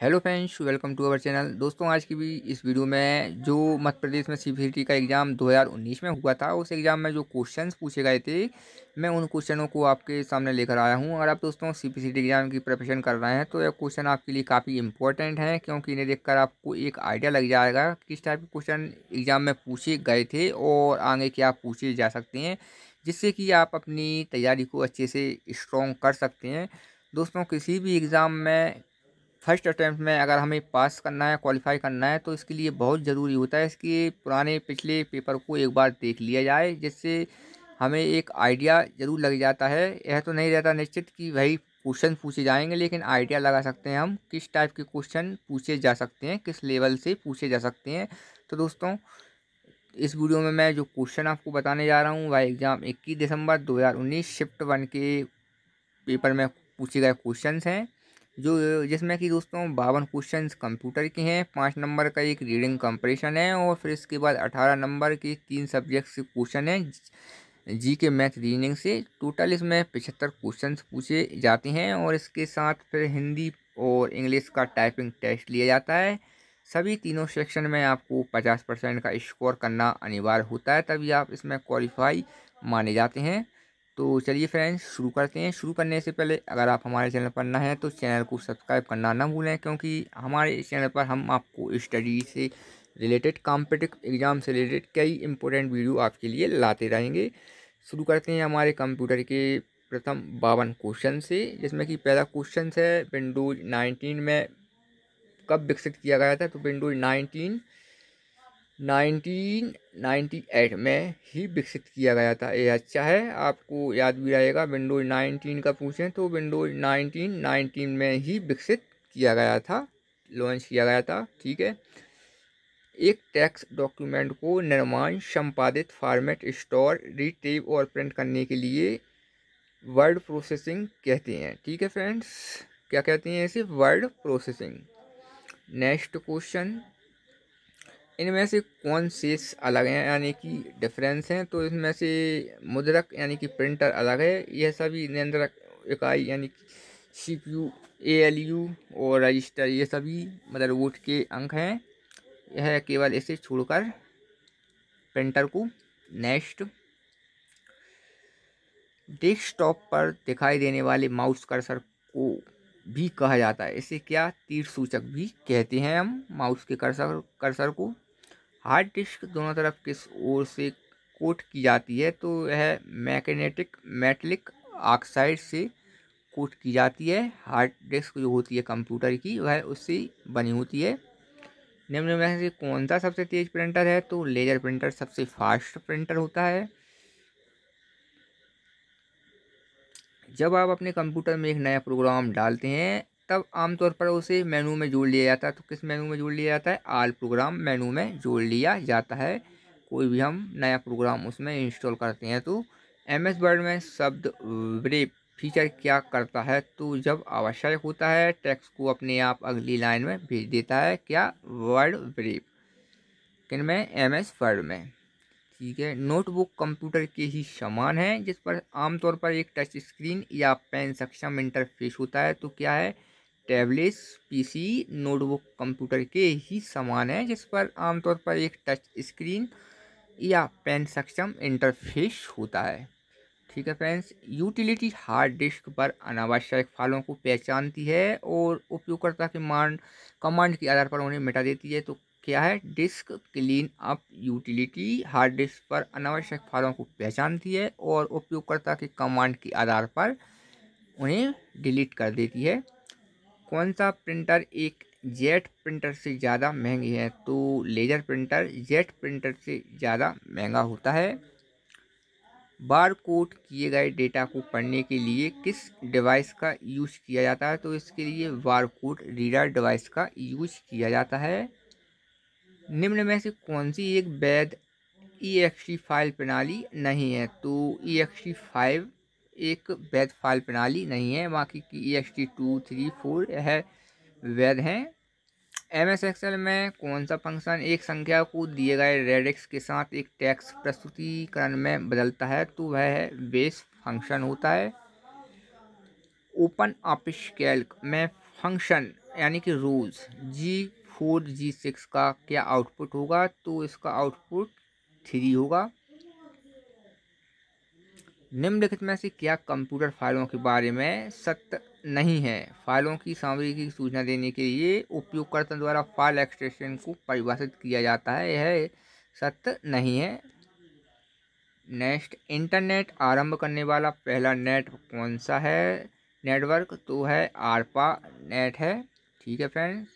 hello friends welcome to our channel दोस्तों आज की भी इस वीडियो में जो मध्य प्रदेश में सी का एग्ज़ाम 2019 में हुआ था उस एग्ज़ाम में जो क्वेश्चंस पूछे गए थे मैं उन क्वेश्चनों को आपके सामने लेकर आया हूं अगर आप दोस्तों सी एग्ज़ाम की प्रिपरेशन कर रहे हैं तो यह क्वेश्चन आपके लिए काफ़ी इंपॉर्टेंट है क्योंकि इन्हें देखकर आपको एक आइडिया लग जाएगा किस टाइप के क्वेश्चन एग्ज़ाम में पूछे गए थे और आगे क्या पूछे जा सकते हैं जिससे कि आप अपनी तैयारी को अच्छे से स्ट्रॉन्ग कर सकते हैं दोस्तों किसी भी एग्ज़ाम में फर्स्ट अटैम्प्ट में अगर हमें पास करना है क्वालिफाई करना है तो इसके लिए बहुत ज़रूरी होता है इसके पुराने पिछले पेपर को एक बार देख लिया जाए जिससे हमें एक आइडिया ज़रूर लग जाता है यह तो नहीं रहता निश्चित कि भाई क्वेश्चन पूछे जाएंगे लेकिन आइडिया लगा सकते हैं हम किस टाइप के क्वेश्चन पूछे जा सकते हैं किस लेवल से पूछे जा सकते हैं तो दोस्तों इस वीडियो में मैं जो क्वेश्चन आपको बताने जा रहा हूँ वह एग्ज़ाम इक्कीस दिसंबर दो शिफ्ट वन के पेपर में पूछे गए क्वेश्चन हैं जो जिसमें कि दोस्तों बावन क्वेश्चन कंप्यूटर के हैं पाँच नंबर का एक रीडिंग कंपटीशन है और फिर इसके बाद अठारह नंबर के तीन सब्जेक्ट्स के क्वेश्चन हैं जी के मैथ रीडिंग से टोटल इसमें पचहत्तर क्वेश्चन पूछे जाते हैं और इसके साथ फिर हिंदी और इंग्लिश का टाइपिंग टेस्ट लिया जाता है सभी तीनों सेक्शन में आपको पचास परसेंट का स्कोर करना अनिवार्य होता है तभी आप इसमें क्वालिफाई माने जाते हैं तो चलिए फ्रेंड्स शुरू करते हैं शुरू करने से पहले अगर आप हमारे चैनल पर ना हैं तो चैनल को सब्सक्राइब करना ना भूलें क्योंकि हमारे इस चैनल पर हम आपको स्टडी से रिलेटेड कॉम्पिटिटिव एग्ज़ाम से रिलेटेड कई इंपॉर्टेंट वीडियो आपके लिए लाते रहेंगे शुरू करते हैं हमारे कंप्यूटर के प्रथम बावन क्वेश्चन से जिसमें कि पहला क्वेश्चन है विंडोज नाइनटीन में कब विकसित किया गया था तो विंडोज नाइनटीन 1998 में ही विकसित किया गया था ये अच्छा है आपको याद भी रहेगा विंडोज 19 का पूछें तो विंडोज 19 19 में ही विकसित किया गया था लॉन्च किया गया था ठीक है एक टैक्स डॉक्यूमेंट को निर्माण संपादित फॉर्मेट स्टोर रिटेव और प्रिंट करने के लिए वर्ड प्रोसेसिंग कहते हैं ठीक है फ्रेंड्स क्या कहते हैं इसे वर्ड प्रोसेसिंग नेक्स्ट क्वेश्चन इनमें से कौन से अलग हैं यानी कि डिफरेंस हैं तो इसमें से मुद्रक यानी कि प्रिंटर अलग है यह सभी नियंत्रक इकाई यानी कि C P U A L U और रजिस्टर ये सभी मदरबोर्ड के अंक हैं यह केवल इसे छोड़कर प्रिंटर को नेक्स्ट डेस्कटॉप पर दिखाई देने वाले माउस कर्सर को भी कहा जाता है इसे क्या तीर सूचक भी कहते हैं हम माउस के कर्सर कर्सर को हार्ड डिस्क दोनों तरफ किस ओर से कोट की जाती है तो यह मैग्नेटिक मेटलिक ऑक्साइड से कोट की जाती है हार्ड डिस्क जो होती है कंप्यूटर की वह उससे बनी होती है निम्न में से कौन सा सबसे तेज प्रिंटर है तो लेजर प्रिंटर सबसे फास्ट प्रिंटर होता है जब आप अपने कंप्यूटर में एक नया प्रोग्राम डालते हैं तब आमतौर पर उसे मेनू में जोड़ लिया जाता है तो किस मेनू में जोड़ लिया जाता है आल प्रोग्राम मेनू में जोड़ लिया जाता है कोई भी हम नया प्रोग्राम उसमें इंस्टॉल करते हैं तो एम एस वर्ड में शब्द ब्रेप फीचर क्या करता है तो जब आवश्यक होता है टेक्स्ट को अपने आप अगली लाइन में भेज देता है क्या वर्ड ब्रेप किन में एम एस वर्ड में ठीक है नोटबुक कंप्यूटर के ही समान है जिस पर आमतौर पर एक टच स्क्रीन या पेन सक्षम इंटरफेस होता है तो क्या है टैबलेट्स पीसी नोटबुक कंप्यूटर के ही समान है जिस पर आमतौर पर एक टच स्क्रीन या पेन सक्षम इंटरफेस होता है ठीक है फ्रेंड्स यूटिलिटी हार्ड डिस्क पर अनावश्यक फाइलों को पहचानती है और उपयोगकर्ता के मान कमांड के आधार पर उन्हें मिटा देती है तो क्या है disk clean up utility hard disk पर अनावश्यक फाइलों को पहचानती है और उपयोगकर्ता के कमांड के आधार पर उन्हें डिलीट कर देती है कौन सा प्रिंटर एक जेट प्रिंटर से ज़्यादा महंगी है तो लेजर प्रिंटर जेट प्रिंटर से ज़्यादा महंगा होता है बार कोड किए गए डेटा को पढ़ने के लिए किस डिवाइस का यूज किया जाता है तो इसके लिए बार कोड रीडर डिवाइस का यूज किया जाता है निम्न में से कौन सी एक वैध ई e फाइल प्रणाली नहीं है तो ई e फाइव एक वैध फाइल प्रणाली नहीं है बाकी की E S T two three four यह वैध हैं एम एस एक्सएल में कौन सा फंक्शन एक संख्या को दिए गए रेडिक्स के साथ एक टैक्स प्रस्तुतिकरण में बदलता है तो वह है बेस फंक्शन होता है ओपन ऑफिस कैल्क में फंक्शन यानी कि rules G four G six का क्या आउटपुट होगा तो इसका आउटपुट थ्री होगा निम्नलिखित में से क्या कंप्यूटर फाइलों के बारे में सत्य नहीं है फाइलों की सामग्री की सूचना देने के लिए उपयोगकर्ता द्वारा फाइल एक्सटेंशन को परिभाषित किया जाता है यह सत्य नहीं है नेक्स्ट इंटरनेट आरंभ करने वाला पहला नेट कौन सा है नेटवर्क तो है आरपा नेट है ठीक है फ्रेंड्स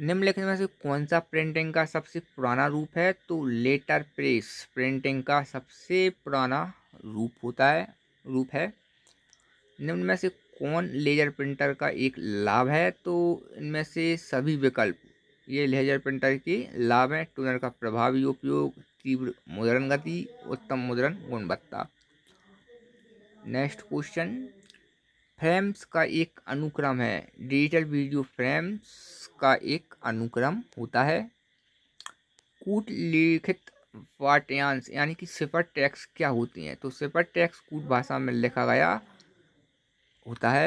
निम्नलिखित में से कौन सा प्रिंटिंग का सबसे पुराना रूप है तो लेटर प्रेस प्रिंटिंग का सबसे पुराना रूप होता है रूप है निम्न में से कौन लेजर प्रिंटर का एक लाभ है तो इनमें से सभी विकल्प ये लेजर प्रिंटर के लाभ हैं टूनर का प्रभावी उपयोग तीव्र मुद्रण गति उत्तम मुद्रण गुणवत्ता नेक्स्ट क्वेश्चन फ्रेम्स का एक अनुक्रम है डिजिटल वीडियो फ्रेम्स का एक अनुक्रम होता है कूट लिखित वाट्यांश यानी कि सिफर टैक्स क्या होती हैं तो सिफर टैक्स कूट भाषा में लिखा गया होता है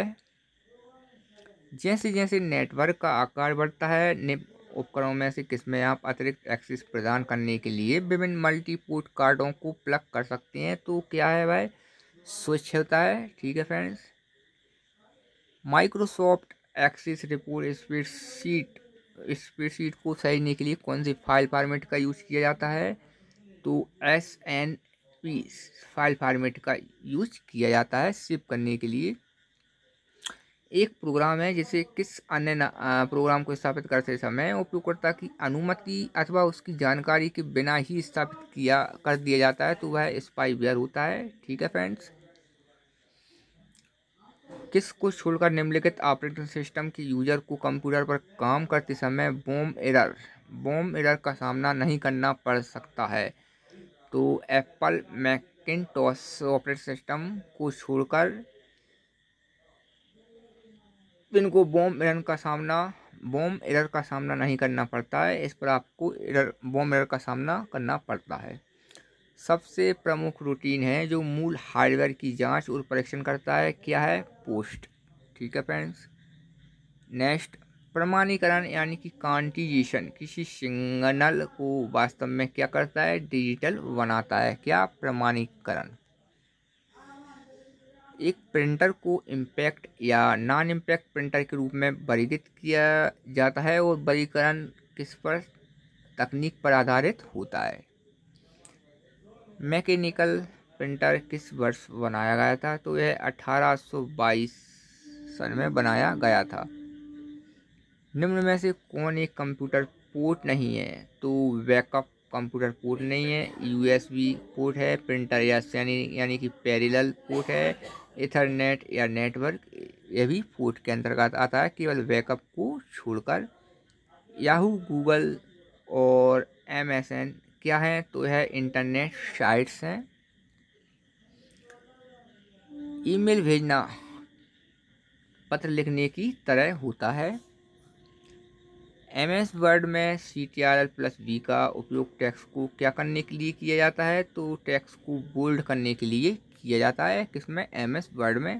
जैसे जैसे नेटवर्क का आकार बढ़ता है उपकरणों में से किसमें आप अतिरिक्त एक्सेस प्रदान करने के लिए विभिन्न मल्टीपोर्ट कार्डों को प्लग कर सकते हैं तो क्या है भाई स्विच होता है ठीक है friends Microsoft Access report spreadsheet spreadsheet को सहेजने के लिए कौन सी फाइल फॉर्मेट का यूज़ किया जाता है तो S N P file format का यूज किया जाता है सेव करने के लिए एक प्रोग्राम है जिसे किस अन्य प्रोग्राम को स्थापित करते समय उपयोगकर्ता की अनुमति अथवा उसकी जानकारी के बिना ही स्थापित किया कर दिया जाता है तो वह स्पाईवेयर होता है ठीक है फ्रेंड्स किस को छोड़कर निम्नलिखित ऑपरेटिंग सिस्टम के यूजर को कंप्यूटर पर काम करते समय बोम एरर बोम एरर का सामना नहीं करना पड़ सकता है तो एप्पल मैकिनटॉस ऑपरेटिंग सिस्टम को छोड़कर इनको बोम एरन का सामना बोम एरर का सामना नहीं करना पड़ता है इस पर आपको एरर बोम एरर का सामना करना पड़ता है सबसे प्रमुख रूटीन है जो मूल हार्डवेयर की जांच और परीक्षण करता है क्या है पोस्ट ठीक है फ्रेंड्स नेक्स्ट प्रमाणीकरण यानी कि कॉन्टीजेशन किसी सिग्नल को वास्तव में क्या करता है डिजिटल बनाता है क्या प्रमाणीकरण एक प्रिंटर को इम्पैक्ट या नॉन इम्पैक्ट प्रिंटर के रूप में वर्गित किया जाता है और वर्गीकरण किस पर तकनीक पर आधारित होता है मैकेनिकल प्रिंटर किस वर्ष बनाया गया था तो यह 1822 सन में बनाया गया था निम्न में से कौन एक कंप्यूटर पोर्ट नहीं है तो बैकअप कंप्यूटर पोर्ट नहीं है यूएसबी पोर्ट है प्रिंटर या यानी यानी कि पैरेलल पोर्ट है इथरनेट या नेटवर्क यह भी पोर्ट के अंतर्गत आता है केवल बैकअप को छोड़कर याहू गूगल और एम एस एन क्या है तो यह इंटरनेट साइट्स हैं ईमेल भेजना पत्र लिखने की तरह होता है एम एस वर्ड में C T R L plus V का उपयोग टैक्स को क्या करने के लिए किया जाता है तो टैक्स को बोल्ड करने के लिए किया जाता है किसमें एम एस वर्ड में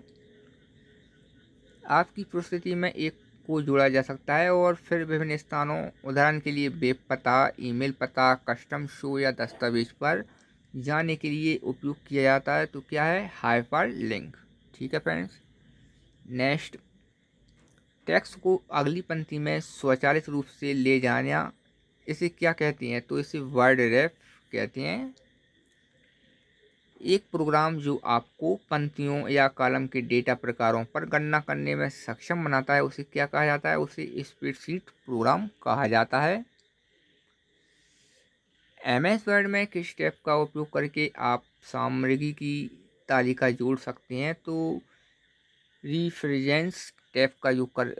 आपकी प्रस्तुति में एक को जोड़ा जा सकता है और फिर विभिन्न स्थानों उदाहरण के लिए वेब पता ईमेल पता कस्टम शो या दस्तावेज पर जाने के लिए उपयोग किया जाता है तो क्या है हाइपर लिंक ठीक है फ्रेंड्स नेक्स्ट टैक्स को अगली पंक्ति में स्वचालित रूप से ले जाना इसे क्या कहते हैं तो इसे वर्ड रेफ कहते हैं एक प्रोग्राम जो आपको पंक्तियों या कॉलम के डेटा प्रकारों पर गणना करने में सक्षम बनाता है उसे क्या कहा जाता है उसे स्प्रेडशीट प्रोग्राम कहा जाता है एम एस वर्ड में किस टैप का उपयोग करके आप सामग्री की तालिका जोड़ सकते हैं तो रिफ्रेजेंस टैप का यूज कर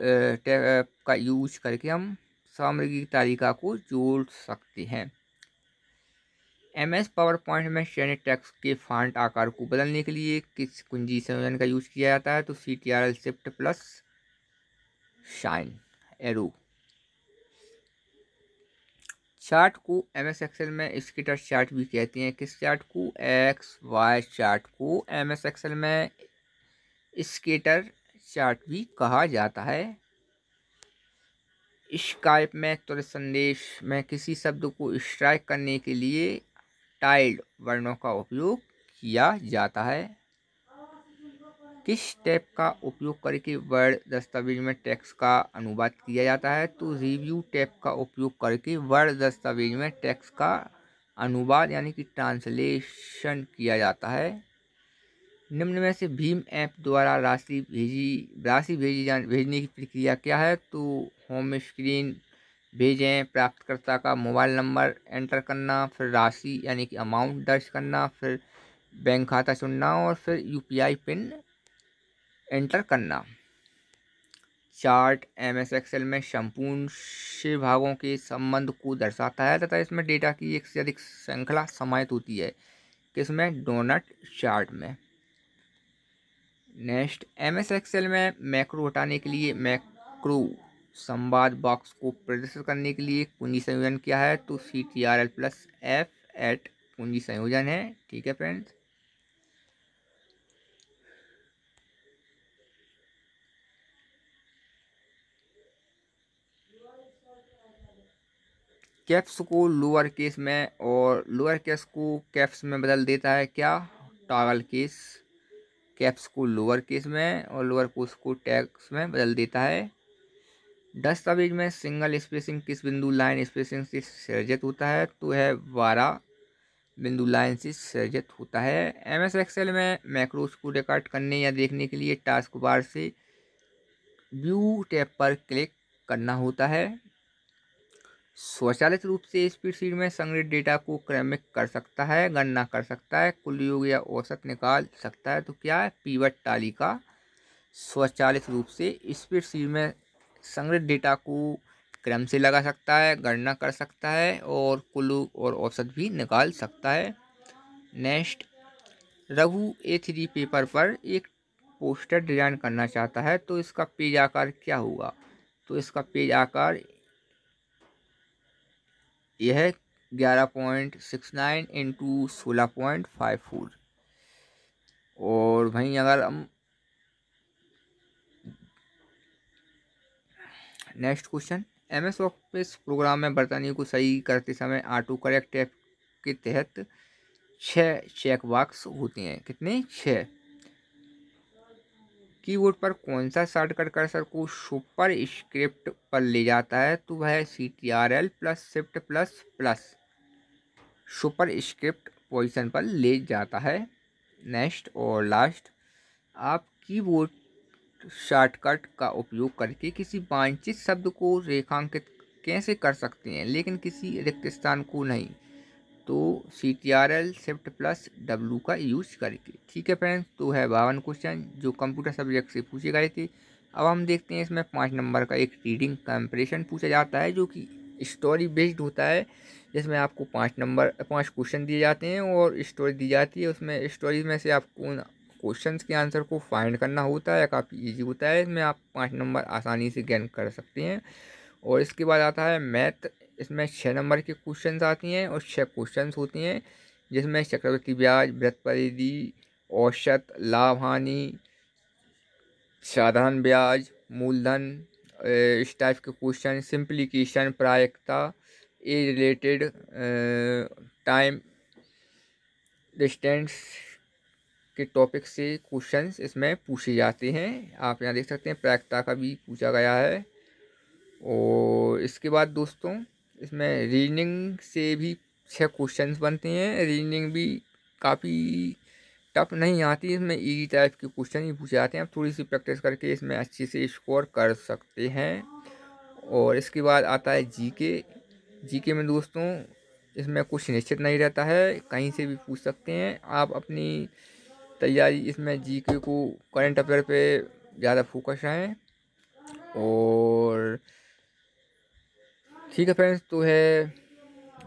टैप का यूज करके हम सामग्री की तालिका को जोड़ सकते हैं एम एस पावर पॉइंट में श्रेणी टेक्स के फांट आकार को बदलने के लिए किस कुंजी संयोजन का यूज किया जाता है तो C T R L shift plus shine arrow chart को एम एस एक्सेल में स्किटर चार्ट भी कहते हैं किस चार्ट को एक्स वाई चार्ट को एम एस एक्सेल में स्केटर चार्ट भी कहा जाता है स्काइप में त्वरित संदेश में किसी शब्द को स्ट्राइक करने के लिए टाइल्ड वर्णों का उपयोग किया जाता है किस टैप का उपयोग करके वर्ड दस्तावेज में टैक्स का अनुवाद किया जाता है तो रिव्यू टैप का उपयोग करके वर्ड दस्तावेज में टैक्स का अनुवाद यानी कि ट्रांसलेशन किया जाता है निम्न में से भीम ऐप द्वारा राशि भेजी राशि भेजी जा भेजने की प्रक्रिया क्या है तो होम स्क्रीन भेजें प्राप्तकर्ता का मोबाइल नंबर एंटर करना फिर राशि यानी कि अमाउंट दर्ज करना फिर बैंक खाता चुनना और फिर यूपीआई पिन एंटर करना चार्ट एम एस एक्सएल में संपूर्ण से भागों के संबंध को दर्शाता है तथा इसमें डेटा की एक से अधिक श्रृंखला समाहित होती है किसमें डोनट चार्ट में नेक्स्ट एम एस एक्सएल में मैक्रो हटाने के लिए मैक्रो संवाद बॉक्स को प्रदर्शित करने के लिए कुंजी संयोजन क्या है तो C T R L plus F eight कुंजी संयोजन है ठीक है फ्रेंड्स कैप्स को लोअर केस में और लोअर केस को कैप्स में बदल देता है क्या टॉगल केस कैप्स को लोअर केस में और लोअर कोस को टैक्स में बदल देता है दस्तावेज में सिंगल स्पेसिंग किस बिंदु लाइन स्पेसिंग से सर्जित होता है तो है बारह बिंदु लाइन से सर्जित होता है एम एस एक्सेल में मैक्रोस को रिकॉर्ड करने या देखने के लिए टास्क बार से व्यू टैब पर क्लिक करना होता है स्वचालित रूप से स्पीड सीड में संग्रहित डेटा को क्रमिक कर सकता है गणना कर सकता है कुल योग या औसत निकाल सकता है तो क्या है पीवट तालिका स्वचालित रूप से स्पीड सीड में संग्रहित डेटा को क्रम से लगा सकता है गणना कर सकता है और कुल और औसत भी निकाल सकता है नेक्स्ट रघु ए थ्री पेपर पर एक पोस्टर डिजाइन करना चाहता है तो इसका पेज आकार क्या होगा तो इसका पेज आकार यह ग्यारह पॉइंट सिक्स नाइन इंटू सोलह पॉइंट फाइव फोर और वहीं अगर हम next question M S office program में बर्तानी को सही करते समय ऑटो करेक्ट ऐप के तहत छः चेक बॉक्स होते हैं कितने छः कीबोर्ड पर कौन सा शॉर्टकट कर्सर को सुपर स्क्रिप्ट पर ले जाता है तो वह C T R L plus shift plus plus superscript position पर ले जाता है नेक्स्ट और लास्ट आप कीबोर्ड शॉर्टकट का उपयोग करके किसी वांछित शब्द को रेखांकित कैसे कर सकते हैं लेकिन किसी रिक्त स्थान को नहीं तो C T R L shift plus W का यूज करके ठीक है फ्रेंड्स तो है बावन क्वेश्चन जो कंप्यूटर सब्जेक्ट से पूछे गए थे अब हम देखते हैं इसमें पाँच नंबर का एक रीडिंग कंप्रेशन पूछा जाता है जो कि स्टोरी बेस्ड होता है जिसमें आपको पाँच नंबर पाँच क्वेश्चन दिए जाते हैं और स्टोरी दी जाती है उसमें स्टोरी में से आपको क्वेश्चन के आंसर को फाइंड करना होता है काफ़ी ईजी होता है इसमें आप पाँच नंबर आसानी से गेन कर सकते हैं और इसके बाद आता है मैथ इसमें छः नंबर के क्वेश्चन आती हैं और छः क्वेश्चन होते हैं जिसमें चक्रवर्ती ब्याज व्रत परिधि औसत लाभ हानि साधारण ब्याज मूलधन इस टाइप के क्वेश्चन सिंप्लीकेशन प्रायिकता ए रिलेटेड टाइम डिस्टेंस के टॉपिक से क्वेश्चंस इसमें पूछे जाते हैं आप यहाँ देख सकते हैं प्रैक्टा का भी पूछा गया है और इसके बाद दोस्तों इसमें रीजनिंग से भी छः क्वेश्चंस बनते हैं रीजनिंग भी काफ़ी टफ नहीं आती इसमें ई टाइप के क्वेश्चन ही पूछे जाते हैं आप थोड़ी सी प्रैक्टिस करके इसमें अच्छे से स्कोर कर सकते हैं और इसके बाद आता है जीके जीके में दोस्तों इसमें कुछ निश्चित नहीं रहता है कहीं से भी पूछ सकते हैं आप अपनी तैयारी इसमें जी के को करंट अफेयर पे ज़्यादा फोकस रहें और ठीक है फ्रेंड्स तो है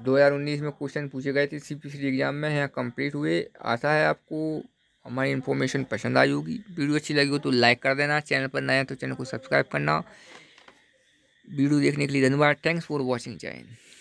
2019 में क्वेश्चन पूछे गए थे सी पी सी एग्ज़ाम में यहाँ कंप्लीट हुए आशा है आपको हमारी इन्फॉर्मेशन पसंद आई होगी वीडियो अच्छी लगी हो तो लाइक कर देना चैनल पर नया तो चैनल को सब्सक्राइब करना वीडियो देखने के लिए धन्यवाद थैंक्स फॉर वॉचिंग चैनल